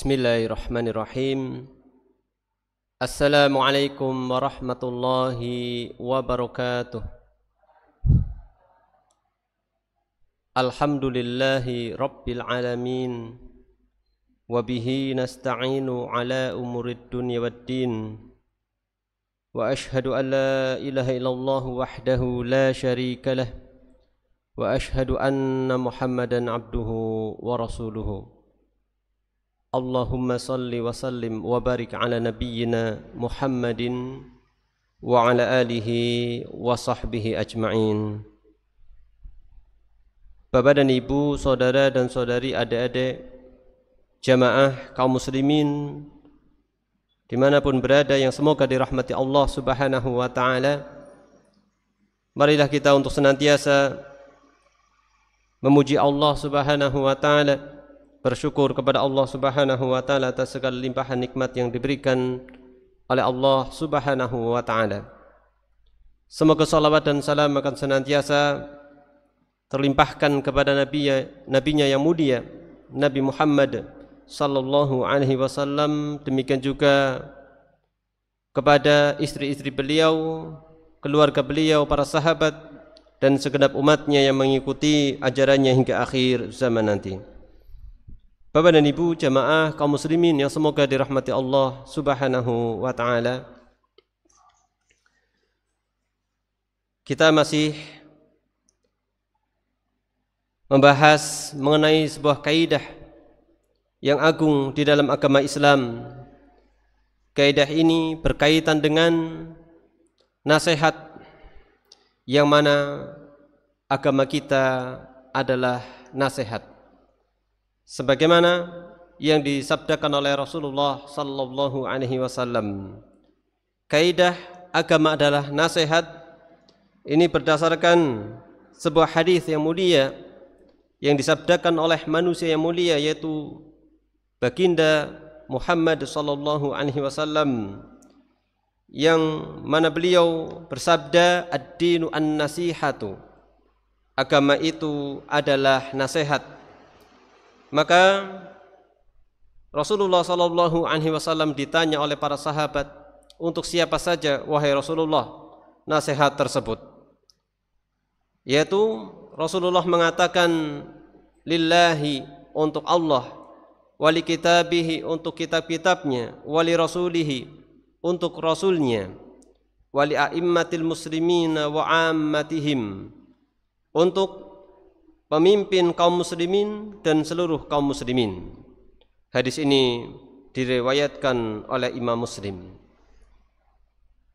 بسم الله الرحمن الرحيم السلام عليكم ورحمة الله وبركاته الحمد لله رب العالمين وبه نستعين على أمور الدنيا والدين وأشهد أن لا إله إلا الله وحده لا شريك له وأشهد أن محمدا عبده ورسوله اللهم صل وسلم وبارك على نبينا محمد وعلى آله وصحبه أجمعين Bapak dan Ibu, saudara dan saudari, adik-adik, jamaah kaum muslimin dimanapun berada yang semoga dirahmati Allah Subhanahu wa taala. Marilah kita untuk senantiasa memuji Allah Subhanahu wa taala bersyukur kepada Allah Subhanahu wa taala atas segala limpahan nikmat yang diberikan oleh Allah Subhanahu wa taala. Semoga salawat dan salam akan senantiasa terlimpahkan kepada nabinya, nabinya yang mulia Nabi Muhammad sallallahu alaihi wasallam demikian juga kepada istri-istri beliau, keluarga beliau, para sahabat dan segenap umatnya yang mengikuti ajarannya hingga akhir zaman nanti. Bapak dan Ibu jamaah kaum muslimin yang semoga dirahmati Allah Subhanahu wa taala. Kita masih membahas mengenai sebuah kaidah yang agung di dalam agama Islam. Kaidah ini berkaitan dengan nasihat yang mana agama kita adalah nasihat sebagaimana yang disabdakan oleh Rasulullah sallallahu alaihi wasallam. Kaidah agama adalah nasihat. Ini berdasarkan sebuah hadis yang mulia yang disabdakan oleh manusia yang mulia yaitu baginda Muhammad sallallahu alaihi wasallam yang mana beliau bersabda ad-dinu an-nasihatu agama itu adalah nasihat maka Rasulullah Shallallahu Alaihi Wasallam ditanya oleh para sahabat untuk siapa saja wahai Rasulullah nasihat tersebut yaitu Rasulullah mengatakan lillahi untuk Allah wali kitabihi untuk kitab-kitabnya wali rasulihi untuk rasulnya wali a'immatil muslimina wa ammatihim untuk pemimpin kaum muslimin dan seluruh kaum muslimin. Hadis ini direwayatkan oleh Imam Muslim.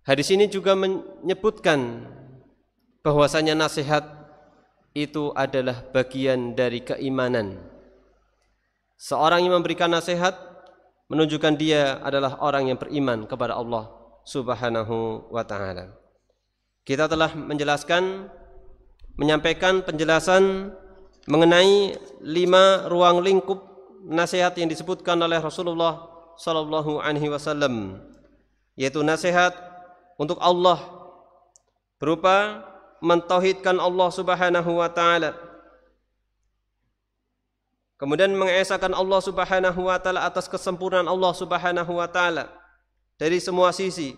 Hadis ini juga menyebutkan bahwasanya nasihat itu adalah bagian dari keimanan. Seorang yang memberikan nasihat menunjukkan dia adalah orang yang beriman kepada Allah Subhanahu wa taala. Kita telah menjelaskan menyampaikan penjelasan mengenai lima ruang lingkup nasihat yang disebutkan oleh Rasulullah Sallallahu Alaihi Wasallam, yaitu nasihat untuk Allah berupa mentauhidkan Allah Subhanahu Wa Taala, kemudian mengesahkan Allah Subhanahu Wa Taala atas kesempurnaan Allah Subhanahu Wa Taala dari semua sisi,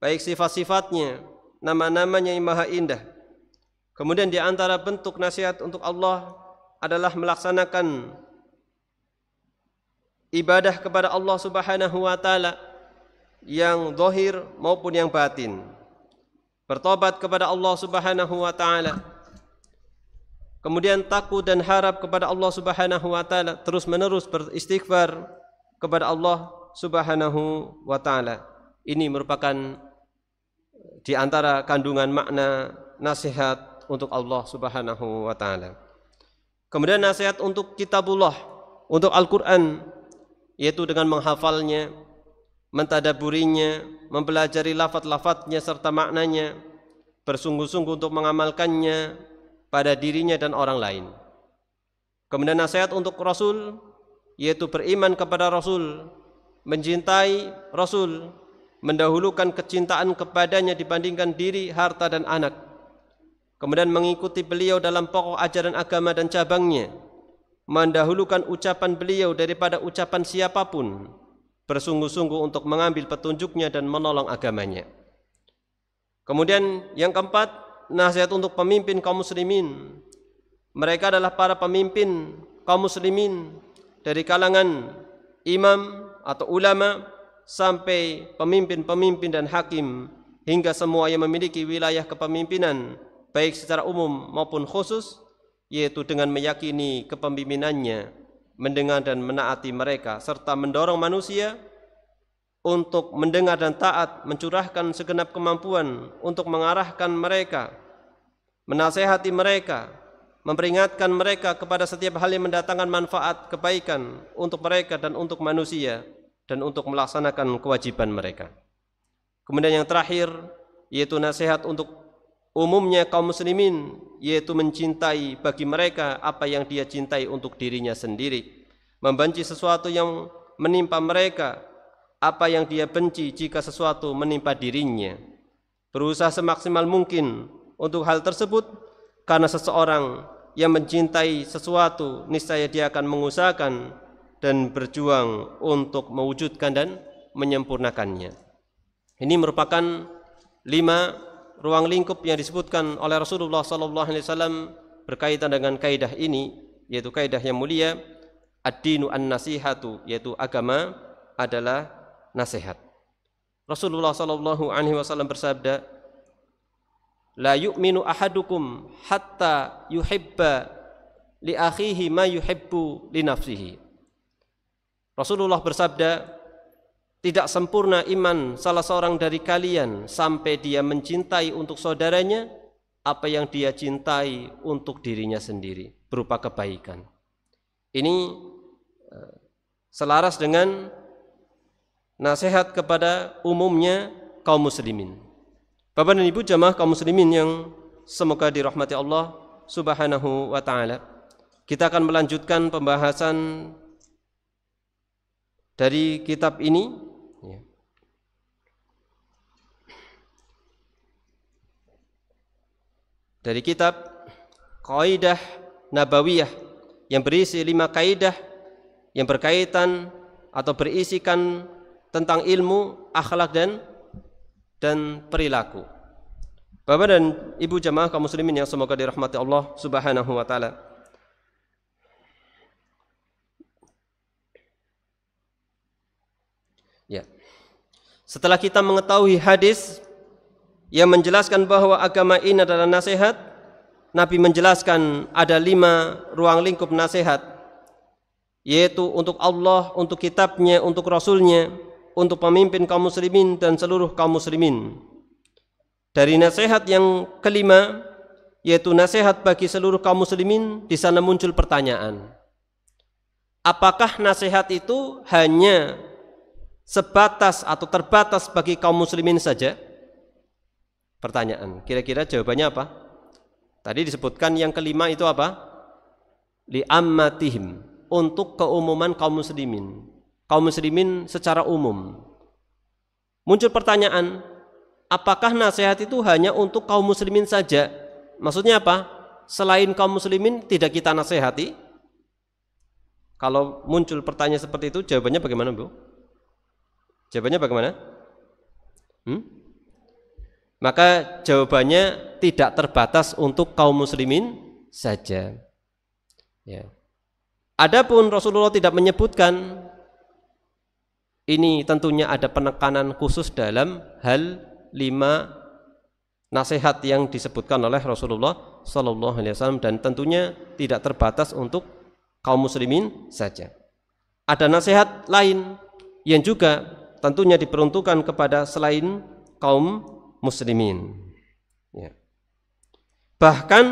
baik sifat-sifatnya, nama-namanya yang maha indah. Kemudian di antara bentuk nasihat untuk Allah adalah melaksanakan ibadah kepada Allah Subhanahu wa taala yang zahir maupun yang batin. Bertobat kepada Allah Subhanahu wa taala. Kemudian takut dan harap kepada Allah Subhanahu wa taala, terus-menerus beristighfar kepada Allah Subhanahu wa taala. Ini merupakan di antara kandungan makna nasihat untuk Allah Subhanahu wa taala. Kemudian nasihat untuk kitabullah, untuk Al-Quran, yaitu dengan menghafalnya, mentadaburinya, mempelajari lafat-lafatnya serta maknanya, bersungguh-sungguh untuk mengamalkannya pada dirinya dan orang lain. Kemudian nasihat untuk Rasul, yaitu beriman kepada Rasul, mencintai Rasul, mendahulukan kecintaan kepadanya dibandingkan diri, harta, dan anak kemudian mengikuti beliau dalam pokok ajaran agama dan cabangnya, mendahulukan ucapan beliau daripada ucapan siapapun, bersungguh-sungguh untuk mengambil petunjuknya dan menolong agamanya. Kemudian yang keempat, nasihat untuk pemimpin kaum muslimin. Mereka adalah para pemimpin kaum muslimin dari kalangan imam atau ulama sampai pemimpin-pemimpin dan hakim hingga semua yang memiliki wilayah kepemimpinan baik secara umum maupun khusus yaitu dengan meyakini kepemimpinannya mendengar dan menaati mereka serta mendorong manusia untuk mendengar dan taat mencurahkan segenap kemampuan untuk mengarahkan mereka menasehati mereka memperingatkan mereka kepada setiap hal yang mendatangkan manfaat kebaikan untuk mereka dan untuk manusia dan untuk melaksanakan kewajiban mereka. Kemudian yang terakhir yaitu nasihat untuk umumnya kaum muslimin yaitu mencintai bagi mereka apa yang dia cintai untuk dirinya sendiri membenci sesuatu yang menimpa mereka apa yang dia benci jika sesuatu menimpa dirinya berusaha semaksimal mungkin untuk hal tersebut karena seseorang yang mencintai sesuatu niscaya dia akan mengusahakan dan berjuang untuk mewujudkan dan menyempurnakannya ini merupakan lima ruang lingkup yang disebutkan oleh Rasulullah sallallahu alaihi wasallam berkaitan dengan kaidah ini yaitu kaidah yang mulia ad-dinu an-nasihatu yaitu agama adalah nasihat. Rasulullah sallallahu alaihi wasallam bersabda, "La yu'minu ahadukum hatta yuhibba li akhihi ma yuhibbu li nafsihi." Rasulullah bersabda, tidak sempurna iman salah seorang dari kalian sampai dia mencintai untuk saudaranya apa yang dia cintai untuk dirinya sendiri berupa kebaikan. Ini eh, selaras dengan nasihat kepada umumnya kaum muslimin. Bapak dan Ibu jamaah kaum muslimin yang semoga dirahmati Allah Subhanahu wa taala. Kita akan melanjutkan pembahasan dari kitab ini dari kitab Kaidah Nabawiyah yang berisi lima kaidah yang berkaitan atau berisikan tentang ilmu, akhlak dan dan perilaku. Bapak dan Ibu jamaah kaum muslimin yang semoga dirahmati Allah Subhanahu wa taala. Ya. Setelah kita mengetahui hadis yang menjelaskan bahwa agama ini adalah nasihat Nabi menjelaskan ada lima ruang lingkup nasihat yaitu untuk Allah, untuk kitabnya, untuk rasulnya, untuk pemimpin kaum muslimin dan seluruh kaum muslimin. Dari nasihat yang kelima yaitu nasihat bagi seluruh kaum muslimin di sana muncul pertanyaan. Apakah nasihat itu hanya sebatas atau terbatas bagi kaum muslimin saja? pertanyaan. Kira-kira jawabannya apa? Tadi disebutkan yang kelima itu apa? Li ammatihim untuk keumuman kaum muslimin. Kaum muslimin secara umum. Muncul pertanyaan, apakah nasihat itu hanya untuk kaum muslimin saja? Maksudnya apa? Selain kaum muslimin tidak kita nasihati? Kalau muncul pertanyaan seperti itu, jawabannya bagaimana, Bu? Jawabannya bagaimana? Hmm? Maka jawabannya tidak terbatas untuk kaum muslimin saja. Ya. Adapun Rasulullah tidak menyebutkan ini tentunya ada penekanan khusus dalam hal lima nasihat yang disebutkan oleh Rasulullah Shallallahu Alaihi Wasallam dan tentunya tidak terbatas untuk kaum muslimin saja. Ada nasihat lain yang juga tentunya diperuntukkan kepada selain kaum muslimin. Ya. Bahkan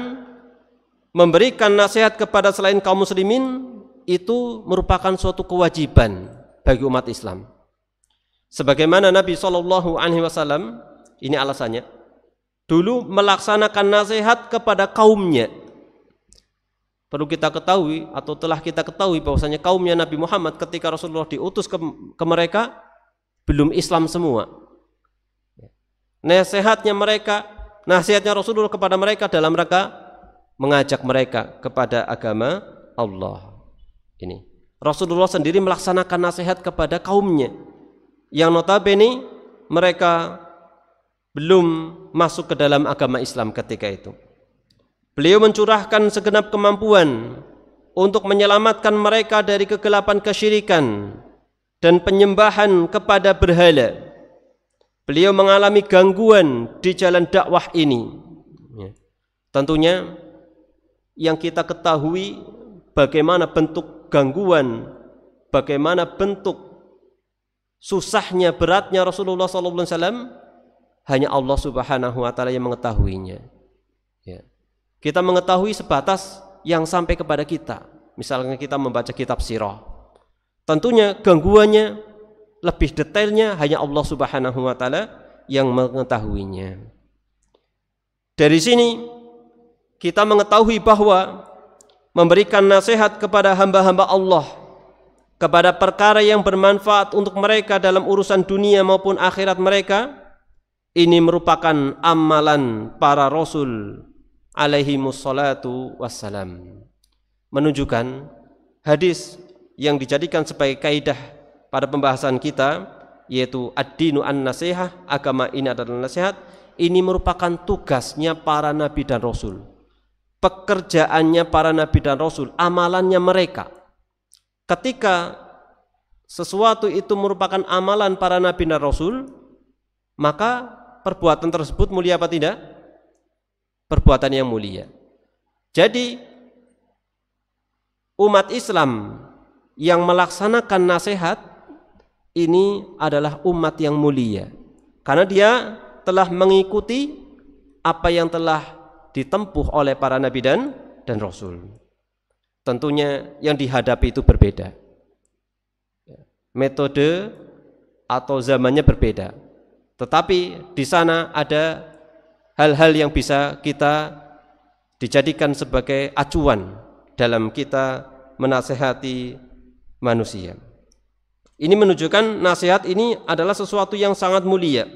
memberikan nasihat kepada selain kaum muslimin itu merupakan suatu kewajiban bagi umat Islam. Sebagaimana Nabi Shallallahu Alaihi Wasallam ini alasannya dulu melaksanakan nasihat kepada kaumnya. Perlu kita ketahui atau telah kita ketahui bahwasanya kaumnya Nabi Muhammad ketika Rasulullah diutus ke, ke mereka belum Islam semua nasihatnya mereka, nasihatnya Rasulullah kepada mereka dalam rangka mengajak mereka kepada agama Allah. Ini Rasulullah sendiri melaksanakan nasihat kepada kaumnya yang notabene mereka belum masuk ke dalam agama Islam ketika itu. Beliau mencurahkan segenap kemampuan untuk menyelamatkan mereka dari kegelapan kesyirikan dan penyembahan kepada berhala Beliau mengalami gangguan di jalan dakwah ini. Ya. Tentunya yang kita ketahui bagaimana bentuk gangguan, bagaimana bentuk susahnya beratnya Rasulullah SAW hanya Allah Subhanahu wa taala yang mengetahuinya. Ya. Kita mengetahui sebatas yang sampai kepada kita. Misalnya kita membaca kitab sirah. Tentunya gangguannya lebih detailnya hanya Allah Subhanahu wa taala yang mengetahuinya. Dari sini kita mengetahui bahwa memberikan nasihat kepada hamba-hamba Allah kepada perkara yang bermanfaat untuk mereka dalam urusan dunia maupun akhirat mereka ini merupakan amalan para rasul alaihi musallatu wassalam menunjukkan hadis yang dijadikan sebagai kaidah pada pembahasan kita yaitu ad-dinu an-nasihah, agama ini adalah nasihat, ini merupakan tugasnya para nabi dan rasul. Pekerjaannya para nabi dan rasul, amalannya mereka. Ketika sesuatu itu merupakan amalan para nabi dan rasul, maka perbuatan tersebut mulia apa tidak? Perbuatan yang mulia. Jadi umat Islam yang melaksanakan nasihat ini adalah umat yang mulia karena dia telah mengikuti apa yang telah ditempuh oleh para nabi dan dan rasul. Tentunya yang dihadapi itu berbeda. Ya, metode atau zamannya berbeda. Tetapi di sana ada hal-hal yang bisa kita dijadikan sebagai acuan dalam kita menasehati manusia. Ini menunjukkan nasihat ini adalah sesuatu yang sangat mulia.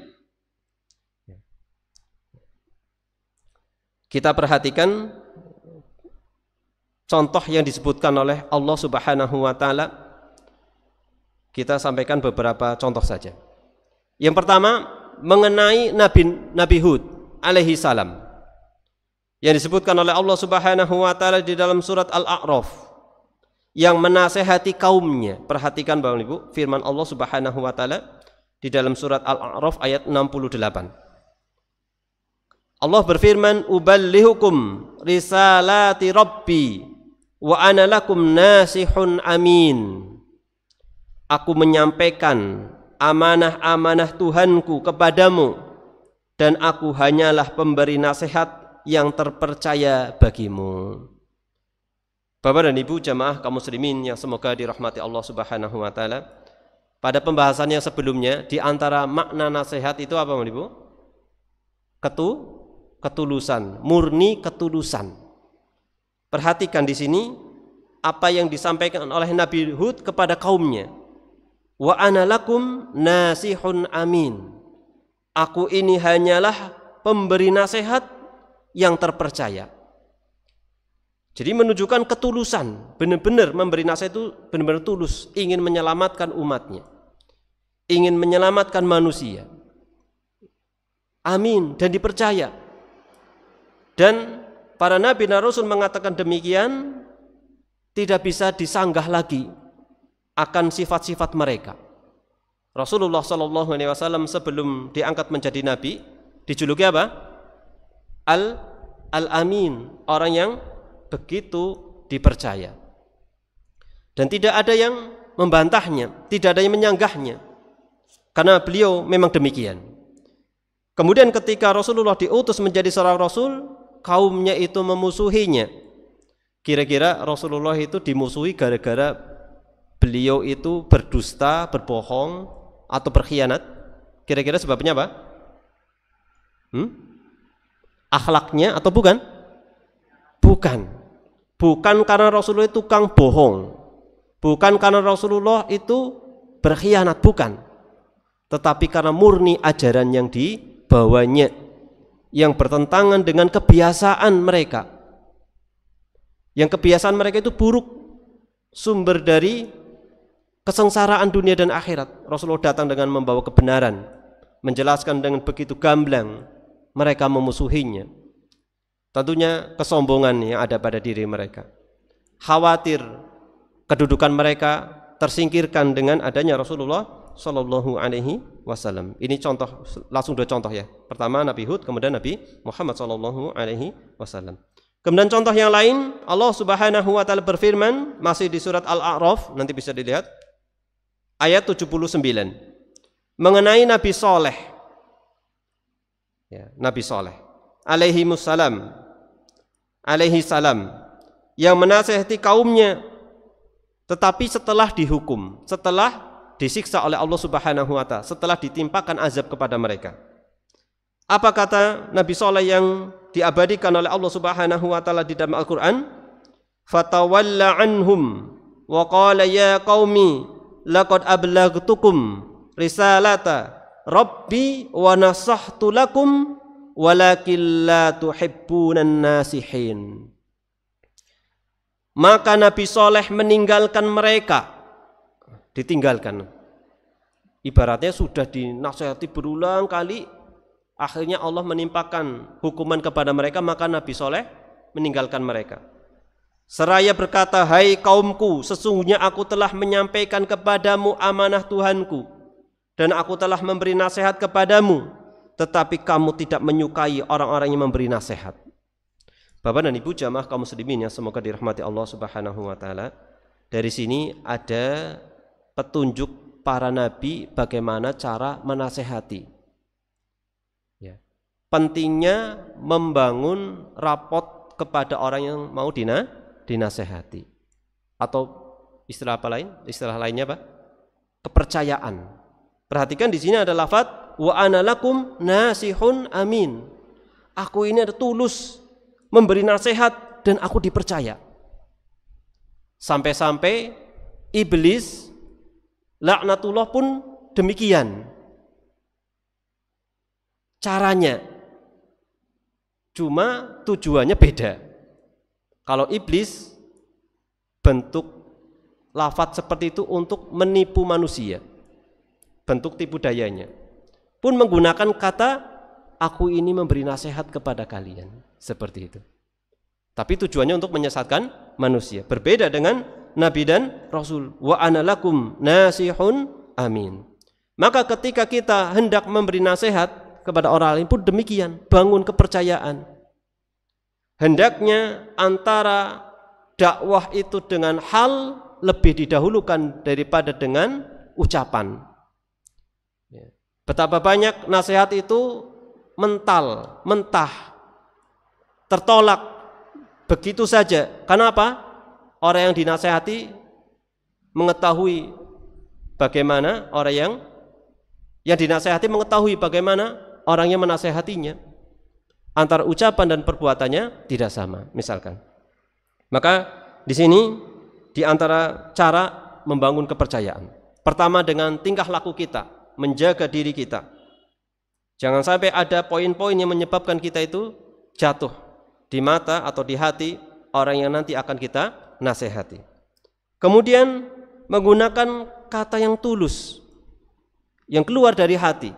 Kita perhatikan contoh yang disebutkan oleh Allah Subhanahu wa taala. Kita sampaikan beberapa contoh saja. Yang pertama mengenai Nabi Nabi Hud alaihi salam yang disebutkan oleh Allah Subhanahu wa taala di dalam surat Al-A'raf yang menasehati kaumnya. Perhatikan Bapak Ibu, firman Allah Subhanahu wa taala di dalam surat Al-A'raf ayat 68. Allah berfirman, "Uballighukum risalati Rabbi wa ana lakum nasihun amin." Aku menyampaikan amanah-amanah Tuhanku kepadamu dan aku hanyalah pemberi nasihat yang terpercaya bagimu. Bapak dan Ibu jamaah kaum muslimin yang semoga dirahmati Allah Subhanahu wa taala. Pada pembahasan yang sebelumnya di antara makna nasihat itu apa Bapak Ibu? Ketu ketulusan, murni ketulusan. Perhatikan di sini apa yang disampaikan oleh Nabi Hud kepada kaumnya. Wa analakum nasihun amin. Aku ini hanyalah pemberi nasihat yang terpercaya. Jadi menunjukkan ketulusan, benar-benar memberi nasihat itu benar-benar tulus, ingin menyelamatkan umatnya. Ingin menyelamatkan manusia. Amin dan dipercaya. Dan para nabi dan rasul mengatakan demikian tidak bisa disanggah lagi akan sifat-sifat mereka. Rasulullah Shallallahu Alaihi Wasallam sebelum diangkat menjadi nabi dijuluki apa? Al Al Amin orang yang begitu dipercaya. Dan tidak ada yang membantahnya, tidak ada yang menyanggahnya. Karena beliau memang demikian. Kemudian ketika Rasulullah diutus menjadi seorang rasul, kaumnya itu memusuhinya. Kira-kira Rasulullah itu dimusuhi gara-gara beliau itu berdusta, berbohong atau berkhianat. Kira-kira sebabnya apa? Hmm? Akhlaknya atau bukan? Bukan Bukan karena Rasulullah itu tukang bohong. Bukan karena Rasulullah itu berkhianat, bukan. Tetapi karena murni ajaran yang dibawanya yang bertentangan dengan kebiasaan mereka. Yang kebiasaan mereka itu buruk sumber dari kesengsaraan dunia dan akhirat. Rasulullah datang dengan membawa kebenaran, menjelaskan dengan begitu gamblang. Mereka memusuhinya. Tentunya kesombongan yang ada pada diri mereka. Khawatir kedudukan mereka tersingkirkan dengan adanya Rasulullah Shallallahu Alaihi Wasallam. Ini contoh langsung dua contoh ya. Pertama Nabi Hud, kemudian Nabi Muhammad Shallallahu Alaihi Wasallam. Kemudian contoh yang lain, Allah Subhanahu wa taala berfirman masih di surat Al-A'raf, nanti bisa dilihat ayat 79. Mengenai Nabi Saleh. Ya, Nabi Saleh alaihi musallam alaihi salam yang menasehati kaumnya tetapi setelah dihukum, setelah disiksa oleh Allah Subhanahu wa taala, setelah ditimpakan azab kepada mereka. Apa kata Nabi Saleh yang diabadikan oleh Allah Subhanahu wa taala di dalam Al-Qur'an? Fatawalla anhum wa qala ya qaumi laqad ablaghtukum risalata rabbi wa nasahtu lakum walakin la tuhibbunan nasihin maka Nabi Soleh meninggalkan mereka ditinggalkan ibaratnya sudah dinasihati berulang kali akhirnya Allah menimpakan hukuman kepada mereka maka Nabi Soleh meninggalkan mereka seraya berkata hai kaumku sesungguhnya aku telah menyampaikan kepadamu amanah Tuhanku dan aku telah memberi nasihat kepadamu tetapi kamu tidak menyukai orang-orang yang memberi nasihat. Bapak dan Ibu jamaah kaum muslimin yang semoga dirahmati Allah Subhanahu wa taala. Dari sini ada petunjuk para nabi bagaimana cara menasehati. Ya. Pentingnya membangun rapot kepada orang yang mau dina, dinasehati. Atau istilah apa lain? Istilah lainnya apa? Kepercayaan. Perhatikan di sini ada lafadz wa ana lakum nasihun amin. Aku ini ada tulus memberi nasihat dan aku dipercaya. Sampai-sampai iblis laknatullah pun demikian. Caranya cuma tujuannya beda. Kalau iblis bentuk lafat seperti itu untuk menipu manusia. Bentuk tipu dayanya pun menggunakan kata aku ini memberi nasihat kepada kalian seperti itu tapi tujuannya untuk menyesatkan manusia berbeda dengan nabi dan rasul wa analakum nasihun amin maka ketika kita hendak memberi nasihat kepada orang lain pun demikian bangun kepercayaan hendaknya antara dakwah itu dengan hal lebih didahulukan daripada dengan ucapan Betapa banyak nasihat itu mental, mentah, tertolak begitu saja. Karena apa? Orang yang dinasehati mengetahui bagaimana orang yang yang dinasehati mengetahui bagaimana orang yang menasehatinya. Antara ucapan dan perbuatannya tidak sama, misalkan. Maka di sini di antara cara membangun kepercayaan. Pertama dengan tingkah laku kita, menjaga diri kita. Jangan sampai ada poin-poin yang menyebabkan kita itu jatuh di mata atau di hati orang yang nanti akan kita nasihati. Kemudian menggunakan kata yang tulus yang keluar dari hati.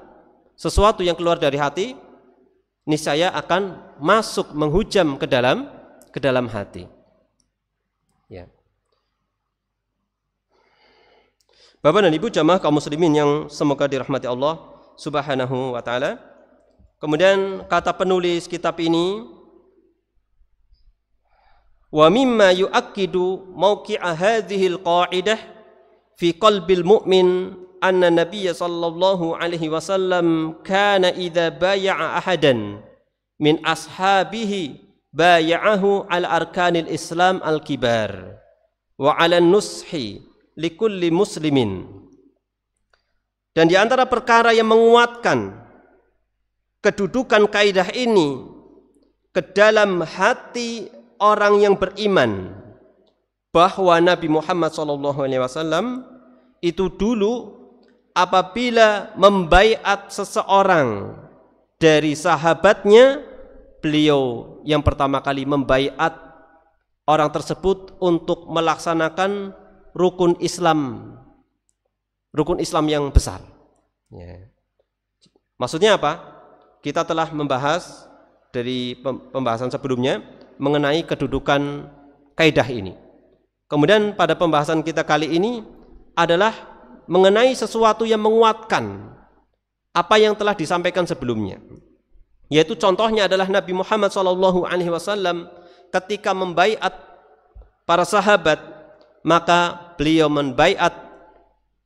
Sesuatu yang keluar dari hati niscaya akan masuk menghujam ke dalam ke dalam hati. Ya. Bapak dan Ibu jamaah kaum muslimin yang semoga dirahmati Allah Subhanahu wa taala. Kemudian kata penulis kitab ini wa mimma yuakkidu mauqi'a hadhihi alqa'idah fi qalbil mu'min anna nabiyya sallallahu alaihi wasallam kana idza baya'a ahadan min ashabihi bay'ahu al arkanil islam al kibar wa ala nushi likulli muslimin. Dan di antara perkara yang menguatkan kedudukan kaidah ini ke dalam hati orang yang beriman bahwa Nabi Muhammad SAW itu dulu apabila membaiat seseorang dari sahabatnya beliau yang pertama kali membaiat orang tersebut untuk melaksanakan rukun Islam rukun Islam yang besar ya. maksudnya apa kita telah membahas dari pembahasan sebelumnya mengenai kedudukan kaidah ini kemudian pada pembahasan kita kali ini adalah mengenai sesuatu yang menguatkan apa yang telah disampaikan sebelumnya yaitu contohnya adalah Nabi Muhammad SAW ketika membaiat para sahabat maka beliau membaiat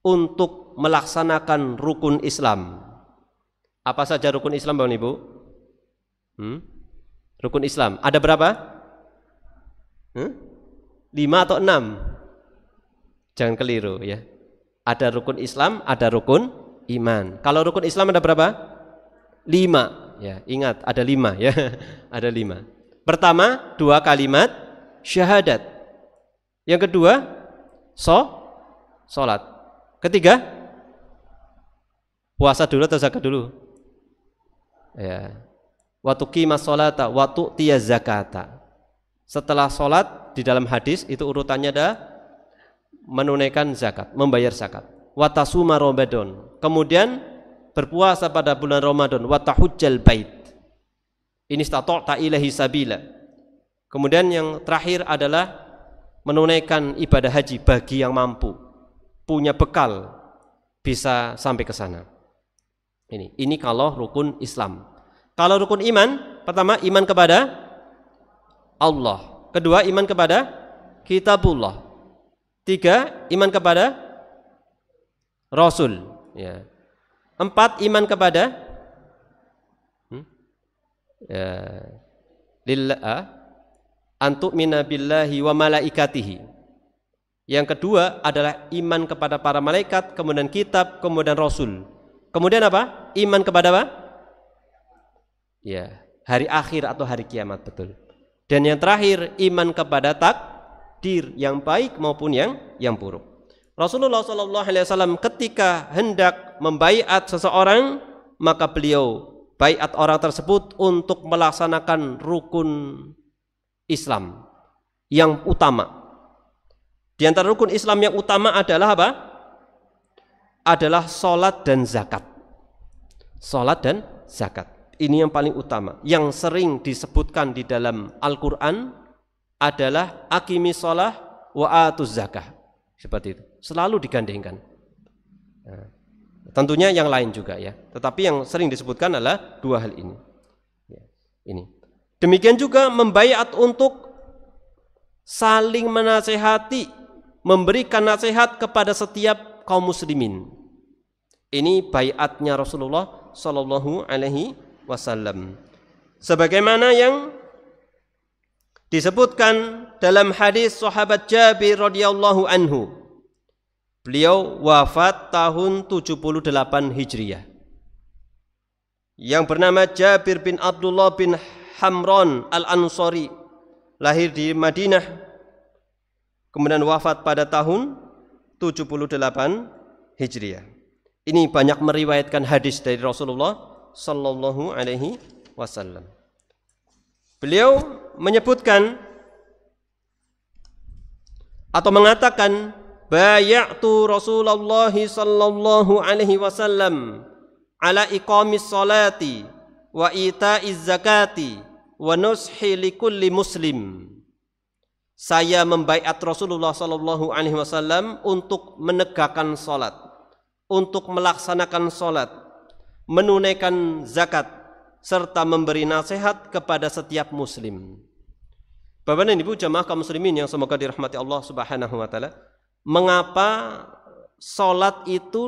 untuk melaksanakan rukun Islam. Apa saja rukun Islam Bapak Ibu? Hmm? Rukun Islam ada berapa? Hmm? Lima atau enam? Jangan keliru ya. Ada rukun Islam, ada rukun iman. Kalau rukun Islam ada berapa? Lima. Ya, ingat ada lima ya, ada lima. Pertama dua kalimat syahadat. Yang kedua, so, sholat. Ketiga, puasa dulu atau zakat dulu? Ya. Waktu kima salata waktu tu'tiya zakata. Setelah sholat di dalam hadis itu urutannya ada menunaikan zakat, membayar zakat. Watasuma Ramadan. Kemudian berpuasa pada bulan Ramadan, watahujjal bait. Ini stata'ta sabila. Kemudian yang terakhir adalah menunaikan ibadah haji bagi yang mampu, punya bekal bisa sampai ke sana. Ini ini kalau rukun Islam. Kalau rukun iman, pertama iman kepada Allah. Kedua iman kepada kitabullah. Tiga iman kepada Rasul. Ya. Empat iman kepada hmm? ya, lillah ah? Antuk minabillahi wa malaikatihi. Yang kedua adalah iman kepada para malaikat, kemudian kitab, kemudian rasul. Kemudian apa? Iman kepada apa? Ya, hari akhir atau hari kiamat betul. Dan yang terakhir iman kepada takdir yang baik maupun yang yang buruk. Rasulullah Shallallahu Alaihi Wasallam ketika hendak membaiat seseorang maka beliau baiat orang tersebut untuk melaksanakan rukun Islam yang utama. Di antara rukun Islam yang utama adalah apa? Adalah sholat dan zakat. Sholat dan zakat. Ini yang paling utama. Yang sering disebutkan di dalam Al-Quran adalah akimi sholat wa atuz zakah. Seperti itu. Selalu digandengkan. Nah, tentunya yang lain juga ya. Tetapi yang sering disebutkan adalah dua hal ini. Ya, ini. Demikian juga membayat untuk saling menasehati, memberikan nasihat kepada setiap kaum muslimin. Ini bayatnya Rasulullah Shallallahu Alaihi Wasallam. Sebagaimana yang disebutkan dalam hadis sahabat Jabir radhiyallahu anhu. Beliau wafat tahun 78 Hijriah. Yang bernama Jabir bin Abdullah bin Hamron Al-Ansori lahir di Madinah kemudian wafat pada tahun 78 Hijriah. Ini banyak meriwayatkan hadis dari Rasulullah sallallahu alaihi wasallam. Beliau menyebutkan atau mengatakan bayatu Rasulullah sallallahu alaihi wasallam ala iqamis salati wa ita'iz zakati wa nushi likulli muslim. Saya membaiat Rasulullah sallallahu alaihi wasallam untuk menegakkan salat, untuk melaksanakan salat, menunaikan zakat serta memberi nasihat kepada setiap muslim. Bapak dan Ibu jamaah kaum muslimin yang semoga dirahmati Allah Subhanahu wa taala, mengapa salat itu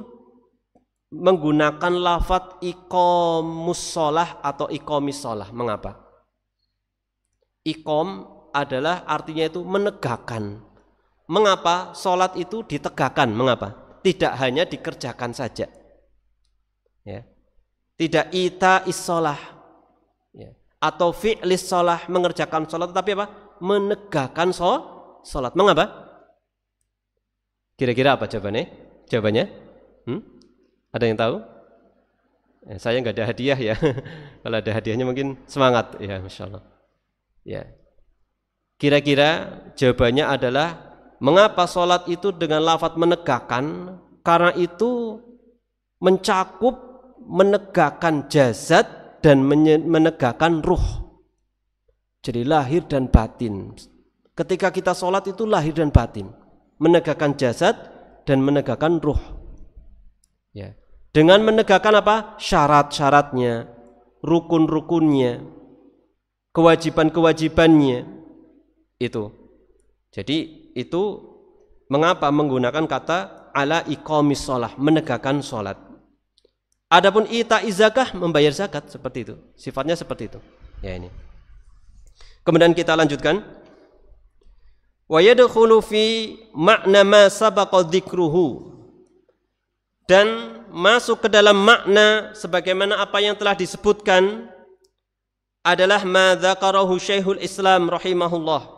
menggunakan lafat ikomus sholah atau ikomis sholah. Mengapa? Ikom adalah artinya itu menegakkan. Mengapa sholat itu ditegakkan? Mengapa? Tidak hanya dikerjakan saja. Ya. Tidak ita isolah ya. atau fi'lis sholah mengerjakan sholat, tapi apa? Menegakkan sholat. Mengapa? Kira-kira apa jawabannya? Jawabannya? Hmm? Ada yang tahu? Ya, saya nggak ada hadiah ya. Kalau ada hadiahnya mungkin semangat ya, masya Allah. Ya. Kira-kira jawabannya adalah mengapa sholat itu dengan lafat menegakkan? Karena itu mencakup menegakkan jasad dan menegakkan ruh. Jadi lahir dan batin. Ketika kita sholat itu lahir dan batin. Menegakkan jasad dan menegakkan ruh. Ya dengan menegakkan apa? syarat-syaratnya, rukun-rukunnya, kewajiban-kewajibannya. Itu. Jadi itu mengapa menggunakan kata ala ikomisolah sholah, menegakkan sholat. Adapun ita izakah membayar zakat seperti itu, sifatnya seperti itu. Ya ini. Kemudian kita lanjutkan. Wa yadkhulu fi makna ma sabaqa dzikruhu. Dan masuk ke dalam makna sebagaimana apa yang telah disebutkan adalah madzakarahu Syekhul Islam rahimahullah.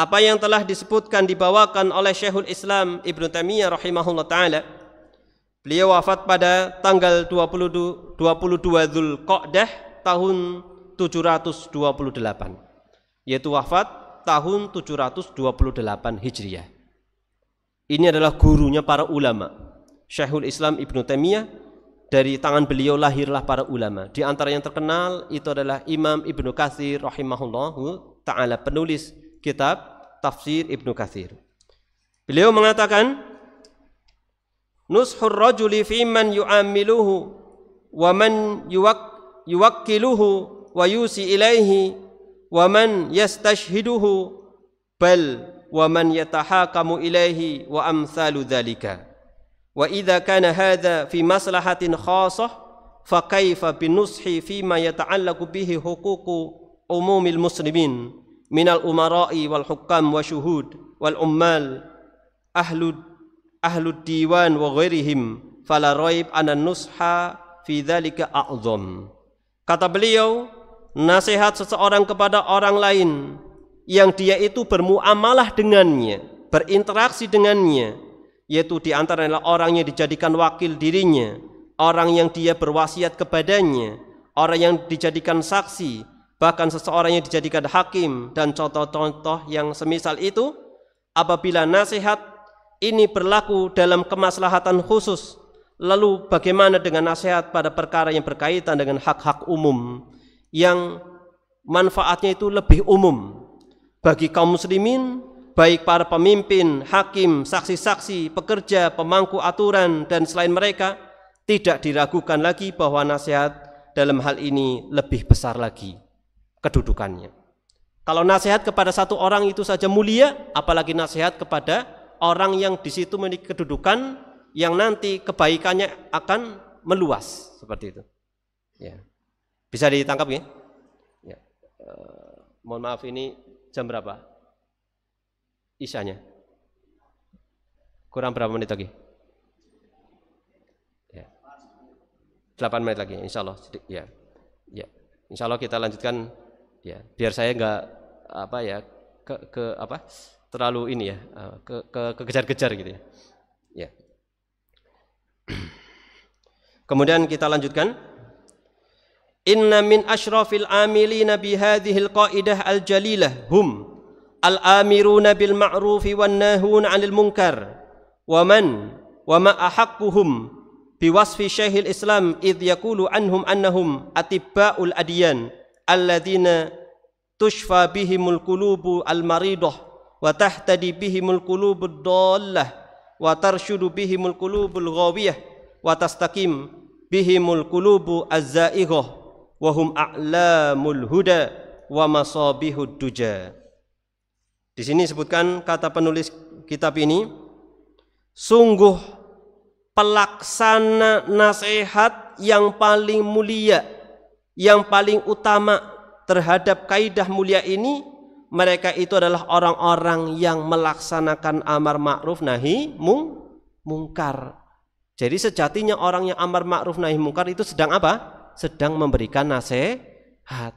Apa yang telah disebutkan dibawakan oleh Syekhul Islam Ibnu Taimiyah rahimahullah taala. Beliau wafat pada tanggal 22 22 Zulqa'dah tahun 728 yaitu wafat tahun 728 Hijriah. Ini adalah gurunya para ulama. Syekhul Islam Ibnu Taimiyah dari tangan beliau lahirlah para ulama. Di antara yang terkenal itu adalah Imam Ibnu Katsir rahimahullahu taala penulis kitab Tafsir Ibnu Katsir. Beliau mengatakan Nushur rajuli fi man yu'amiluhu wa man yuwak, yuwakkiluhu wa yusi ilaihi wa man yastashhiduhu bal wa man yatahakamu ilaihi wa amsalu dzalika Wa كان kana في fi maslahatin فكيف fa kaifa يتعلق fi ma عموم bihi من umumil muslimin minal umara'i wal hukam wa وغيرهم wal ummal ahlu النصح diwan wa أعظم kata beliau nasihat seseorang kepada orang lain yang dia itu bermuamalah dengannya berinteraksi dengannya yaitu di antara orang yang dijadikan wakil dirinya, orang yang dia berwasiat kepadanya, orang yang dijadikan saksi, bahkan seseorang yang dijadikan hakim dan contoh-contoh yang semisal itu apabila nasihat ini berlaku dalam kemaslahatan khusus lalu bagaimana dengan nasihat pada perkara yang berkaitan dengan hak-hak umum yang manfaatnya itu lebih umum bagi kaum muslimin baik para pemimpin, hakim, saksi-saksi, pekerja, pemangku aturan dan selain mereka tidak diragukan lagi bahwa nasihat dalam hal ini lebih besar lagi kedudukannya. Kalau nasihat kepada satu orang itu saja mulia, apalagi nasihat kepada orang yang di situ memiliki kedudukan yang nanti kebaikannya akan meluas seperti itu. Ya. Bisa ditangkap ya? ya. Uh, mohon maaf ini jam berapa? isyanya? Kurang berapa menit lagi? Ya. 8 menit lagi, insya Allah. Ya. ya. Insya Allah kita lanjutkan ya biar saya nggak apa ya ke, ke apa terlalu ini ya eh, ke ke kegejar gitu ya. Ya. Kemudian kita lanjutkan Inna min ashrafil amilina bihadhil qaidah al-jalilah hum الآمرون بالمعروف والناهون عن المنكر ومن وما أحقهم بوصف شيخ الإسلام إذ يقول عنهم أنهم أطباء الأديان الذين تشفى بهم القلوب المريضة وتهتدي بهم القلوب الضالة وترشد بهم القلوب الغاوية وتستقيم بهم القلوب الزائغة وهم أعلام الهدى ومصابيح الدجى Di sini disebutkan kata penulis kitab ini, sungguh pelaksana nasihat yang paling mulia, yang paling utama terhadap kaidah mulia ini, mereka itu adalah orang-orang yang melaksanakan amar ma'ruf nahi mung mungkar. Jadi sejatinya orang yang amar ma'ruf nahi mungkar itu sedang apa? Sedang memberikan nasihat.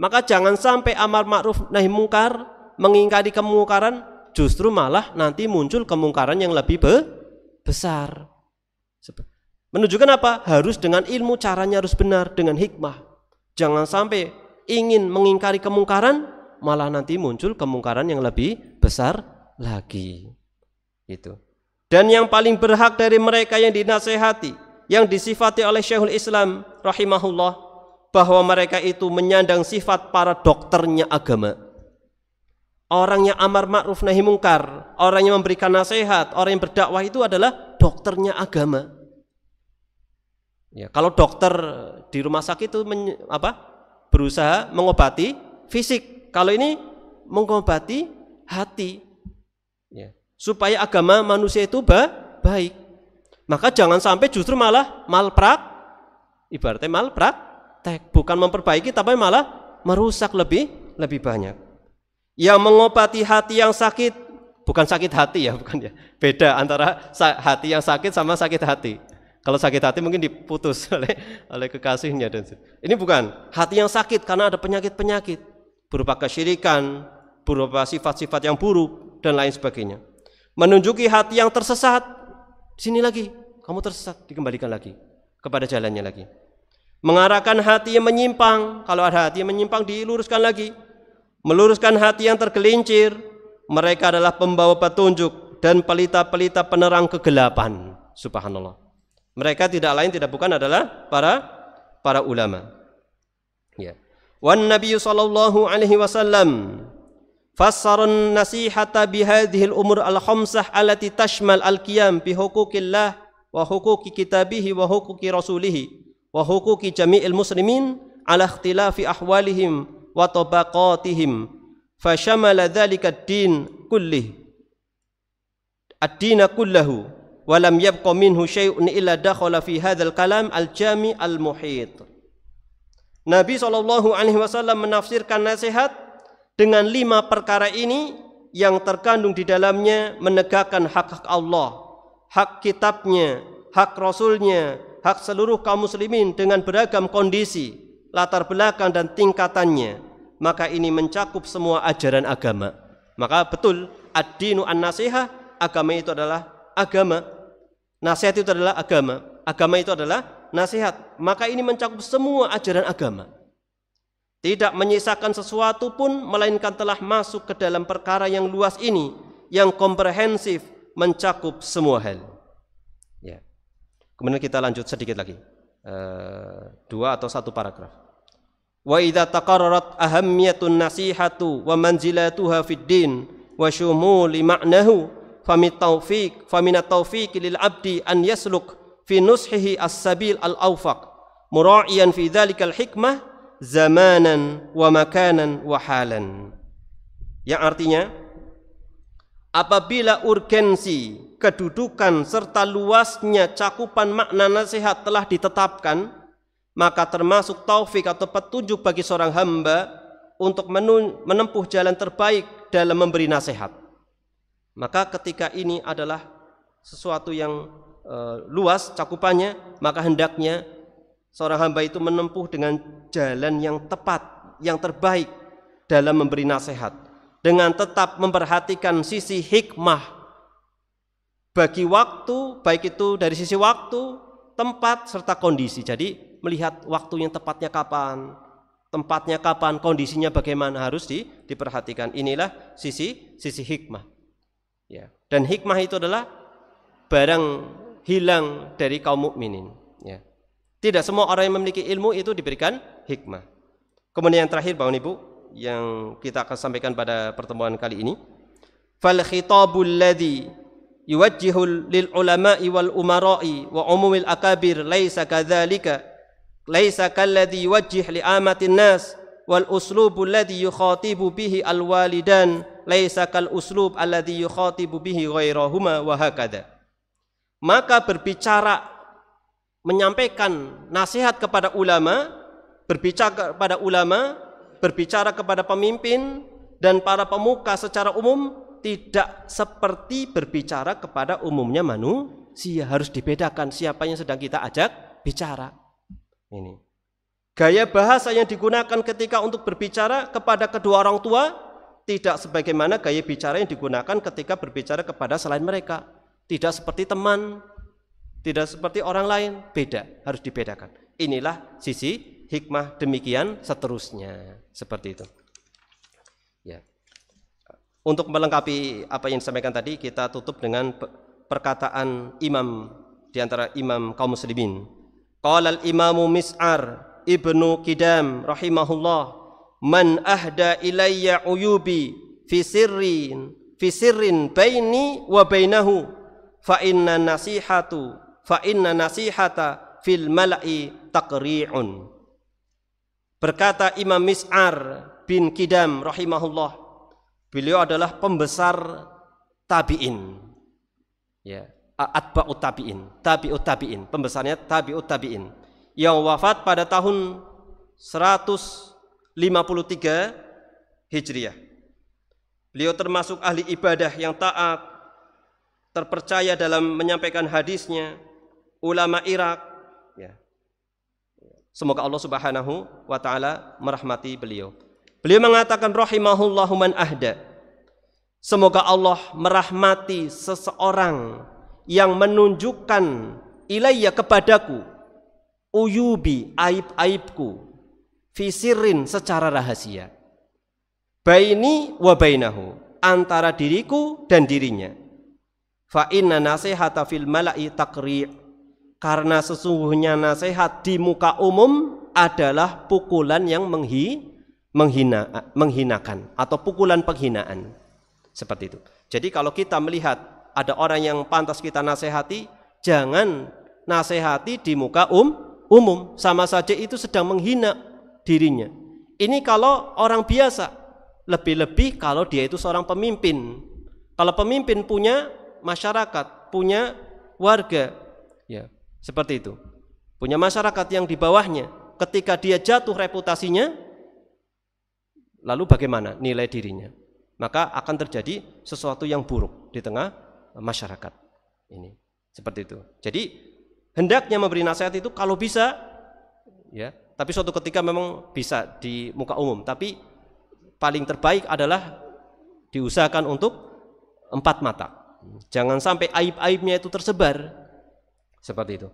Maka jangan sampai amar ma'ruf nahi mungkar mengingkari kemungkaran justru malah nanti muncul kemungkaran yang lebih be besar. Menunjukkan apa? Harus dengan ilmu caranya harus benar dengan hikmah. Jangan sampai ingin mengingkari kemungkaran malah nanti muncul kemungkaran yang lebih besar lagi. Itu. Dan yang paling berhak dari mereka yang dinasehati, yang disifati oleh Syekhul Islam rahimahullah bahwa mereka itu menyandang sifat para dokternya agama. Orang yang amar ma'ruf nahi mungkar, orang yang memberikan nasihat, orang yang berdakwah itu adalah dokternya agama. Ya, kalau dokter di rumah sakit itu men, apa? berusaha mengobati fisik. Kalau ini mengobati hati. Ya. Supaya agama manusia itu baik. Maka jangan sampai justru malah malprak ibaratnya malprak, bukan memperbaiki tapi malah merusak lebih lebih banyak yang mengobati hati yang sakit bukan sakit hati ya bukan ya beda antara hati yang sakit sama sakit hati kalau sakit hati mungkin diputus oleh oleh kekasihnya dan ini bukan hati yang sakit karena ada penyakit penyakit berupa kesyirikan berupa sifat-sifat yang buruk dan lain sebagainya menunjuki hati yang tersesat di sini lagi kamu tersesat dikembalikan lagi kepada jalannya lagi mengarahkan hati yang menyimpang kalau ada hati yang menyimpang diluruskan lagi meluruskan hati yang tergelincir. Mereka adalah pembawa petunjuk dan pelita-pelita penerang kegelapan. Subhanallah. Mereka tidak lain tidak bukan adalah para para ulama. Ya. Wan Nabi sallallahu alaihi wasallam fassara nasihata bihadhihi al-umur al-khamsah allati tashmal al-qiyam bi huquqillah wa huquqi kitabihi wa huquqi rasulihi wa huquqi jami'il muslimin ala ikhtilafi ahwalihim wa tabaqatihim fa syamala dzalika ad-din kulli ad-din kullahu wa lam yabqa minhu syai'un illa dakhala fi hadzal kalam al-jami al-muhit Nabi sallallahu alaihi wasallam menafsirkan nasihat dengan lima perkara ini yang terkandung di dalamnya menegakkan hak-hak Allah, hak kitabnya, hak rasulnya, hak seluruh kaum muslimin dengan beragam kondisi, latar belakang dan tingkatannya maka ini mencakup semua ajaran agama. Maka betul, ad-dinu an-nasiha, agama itu adalah agama. Nasihat itu adalah agama. Agama itu adalah nasihat. Maka ini mencakup semua ajaran agama. Tidak menyisakan sesuatu pun melainkan telah masuk ke dalam perkara yang luas ini yang komprehensif mencakup semua hal. Ya. Kemudian kita lanjut sedikit lagi. Eh, dua atau satu paragraf wa idza taqarrarat ahammiyatun nasihatu wa manzilatuha fid din wa syumuli ma'nahu famit taufiq famina taufiq lil abdi an yasluk fi nushihi as-sabil al-awfaq mura'iyan fi dzalikal hikmah zamanan wa makanan wa halan yang artinya apabila urgensi kedudukan serta luasnya cakupan makna nasihat telah ditetapkan maka termasuk taufik atau petunjuk bagi seorang hamba untuk menempuh jalan terbaik dalam memberi nasihat. Maka ketika ini adalah sesuatu yang e, luas cakupannya, maka hendaknya seorang hamba itu menempuh dengan jalan yang tepat, yang terbaik dalam memberi nasihat dengan tetap memperhatikan sisi hikmah bagi waktu, baik itu dari sisi waktu, tempat serta kondisi. Jadi melihat waktunya tepatnya kapan, tempatnya kapan, kondisinya bagaimana harus di, diperhatikan. Inilah sisi sisi hikmah. Ya. Dan hikmah itu adalah barang hilang dari kaum mukminin. Ya. Tidak semua orang yang memiliki ilmu itu diberikan hikmah. Kemudian yang terakhir Bapak Ibu yang kita akan sampaikan pada pertemuan kali ini. Fal khitabul ladhi yuwajjihul lil ulama'i wal umara'i wa umumil akabir laisa kadzalika laisa kalladhi yuwajjih li amatin nas wal uslubu alladhi yukhatibu bihi al walidan laisa kal uslub alladhi yukhatibu bihi ghairahuma wa hakadha maka berbicara menyampaikan nasihat kepada ulama berbicara kepada ulama berbicara kepada pemimpin dan para pemuka secara umum tidak seperti berbicara kepada umumnya manusia harus dibedakan siapa yang sedang kita ajak bicara ini. Gaya bahasa yang digunakan ketika untuk berbicara kepada kedua orang tua tidak sebagaimana gaya bicara yang digunakan ketika berbicara kepada selain mereka. Tidak seperti teman, tidak seperti orang lain, beda, harus dibedakan. Inilah sisi hikmah demikian seterusnya. Seperti itu. Ya. Untuk melengkapi apa yang disampaikan tadi, kita tutup dengan perkataan imam di antara imam kaum muslimin Qala al imamu Mis'ar ibnu Kidam rahimahullah man ahda ilayya uyubi fi sirrin fi sirrin baini wa bainahu fa inna nasihatu fa inna nasihata fil mala'i taqri'un berkata Imam Mis'ar bin Kidam rahimahullah beliau adalah pembesar tabi'in ya Atba tabi'in, Tabi tabi'in, pembesarnya Tabi tabi'in yang wafat pada tahun 153 Hijriah. Beliau termasuk ahli ibadah yang taat, terpercaya dalam menyampaikan hadisnya, ulama Irak. Ya. Semoga Allah Subhanahu wa taala merahmati beliau. Beliau mengatakan rahimahullahu man ahda. Semoga Allah merahmati seseorang yang menunjukkan ilayya kepadaku uyubi aib-aibku fisirin secara rahasia baini wa bainahu antara diriku dan dirinya fa inna nasihata fil mala'i taqri' karena sesungguhnya nasihat di muka umum adalah pukulan yang menghi, menghina, menghinakan atau pukulan penghinaan seperti itu. Jadi kalau kita melihat ada orang yang pantas kita nasihati, jangan nasihati di muka um umum. Sama saja itu sedang menghina dirinya. Ini kalau orang biasa, lebih-lebih kalau dia itu seorang pemimpin. Kalau pemimpin punya masyarakat, punya warga, ya seperti itu. Punya masyarakat yang di bawahnya. Ketika dia jatuh reputasinya, lalu bagaimana nilai dirinya? Maka akan terjadi sesuatu yang buruk di tengah masyarakat ini seperti itu jadi hendaknya memberi nasihat itu kalau bisa ya tapi suatu ketika memang bisa di muka umum tapi paling terbaik adalah diusahakan untuk empat mata jangan sampai aib-aibnya itu tersebar seperti itu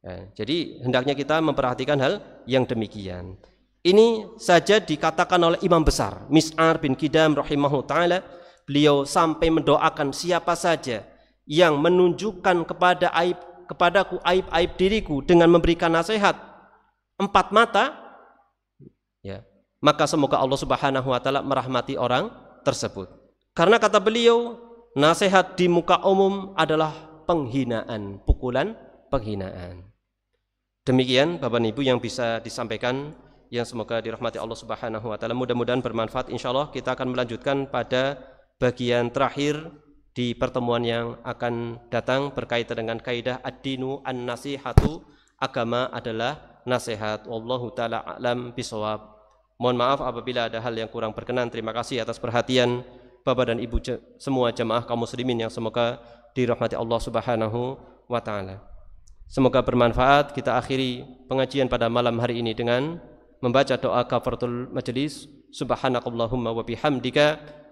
ya, jadi hendaknya kita memperhatikan hal yang demikian ini saja dikatakan oleh imam besar Mis'ar bin Kidam rahimahullah ta'ala Beliau sampai mendoakan siapa saja yang menunjukkan kepada aib kepadaku aib-aib diriku dengan memberikan nasihat empat mata ya maka semoga Allah Subhanahu wa taala merahmati orang tersebut karena kata beliau nasihat di muka umum adalah penghinaan pukulan penghinaan demikian Bapak Ibu yang bisa disampaikan yang semoga dirahmati Allah Subhanahu wa taala mudah-mudahan bermanfaat insyaallah kita akan melanjutkan pada bagian terakhir di pertemuan yang akan datang berkaitan dengan kaidah ad-dinu an-nasihatu agama adalah nasihat wallahu taala alam bisawab mohon maaf apabila ada hal yang kurang berkenan terima kasih atas perhatian Bapak dan Ibu semua jemaah kaum muslimin yang semoga dirahmati Allah Subhanahu wa taala semoga bermanfaat kita akhiri pengajian pada malam hari ini dengan membaca doa kafaratul majelis subhanakallahumma wa bihamdika